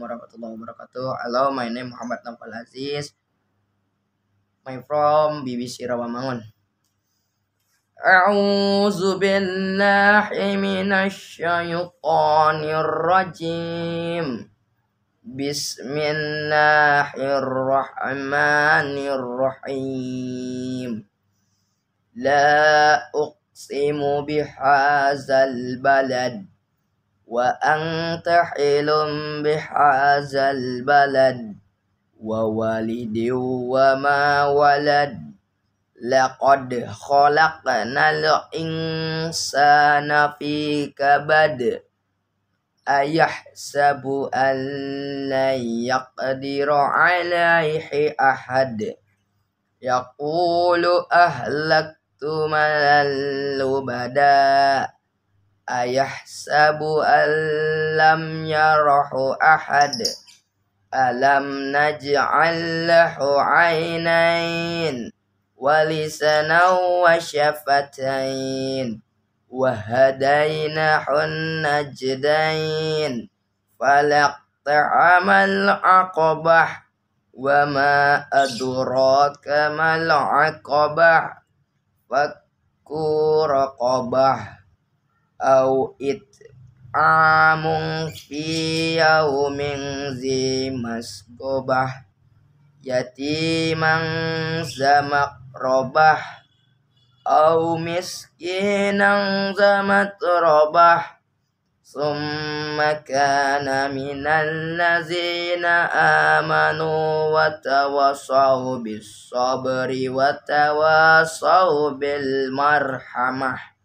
Assalamualaikum warahmatullahi wabarakatuh. Halo, my name Muhammad Nafal Aziz. My from BBC Rawamangun. A'udzu billahi minasy syaithanir rajim. Bismillahirrahmanirrahim. La uqsimu الرحيم لا أقسم وأنت حل بهذا البلد ووالد وما ولد لقد خلقنا الإنسان في كبد أيحسب أن لن يقدر عليه أحد يقول أهلكت مالا لبدا أيحسب أن لم يره أحد ألم نجعل له عينين ولسنا وشفتين وهديناه النجدين فلاقتحم العقبة وما أدراك ما العقبة فك رقبه au it amung fi yaumin zimas gobah jati mang robah au miskin ang zamat robah summa kana minal ladzina amanu wa tawassaw bis sabri wa bil marhamah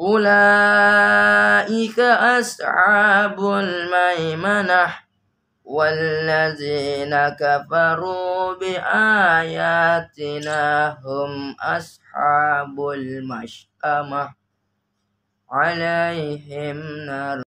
أولئك أصحاب الميمنة والذين كفروا بآياتنا هم أصحاب المشأمة عليهم نار